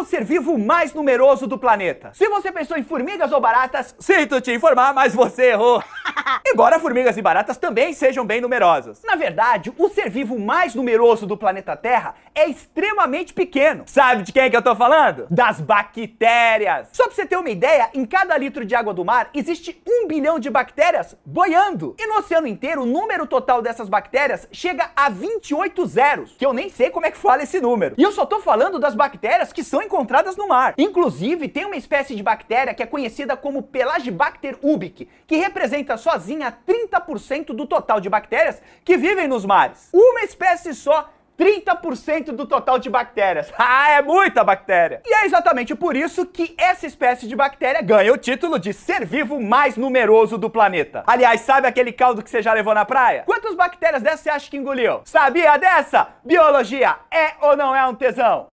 o ser vivo mais numeroso do planeta? Se você pensou em formigas ou baratas, sinto te informar, mas você errou. Embora formigas e baratas também sejam bem numerosas. Na verdade, o ser vivo mais numeroso do planeta Terra é extremamente pequeno. Sabe de quem é que eu tô falando? Das bactérias. Só pra você ter uma ideia, em cada litro de água do mar existe um bilhão de bactérias boiando. E no oceano inteiro, o número total dessas bactérias chega a 28 zeros, que eu nem sei como é que fala esse número. E eu só tô falando das bactérias que são encontradas no mar. Inclusive, tem uma espécie de bactéria que é conhecida como Pelagibacter ubique, que representa só sozinha 30% do total de bactérias que vivem nos mares. Uma espécie só 30% do total de bactérias. Ah, é muita bactéria! E é exatamente por isso que essa espécie de bactéria ganha o título de ser vivo mais numeroso do planeta. Aliás, sabe aquele caldo que você já levou na praia? Quantas bactérias dessa você acha que engoliu? Sabia dessa? Biologia é ou não é um tesão?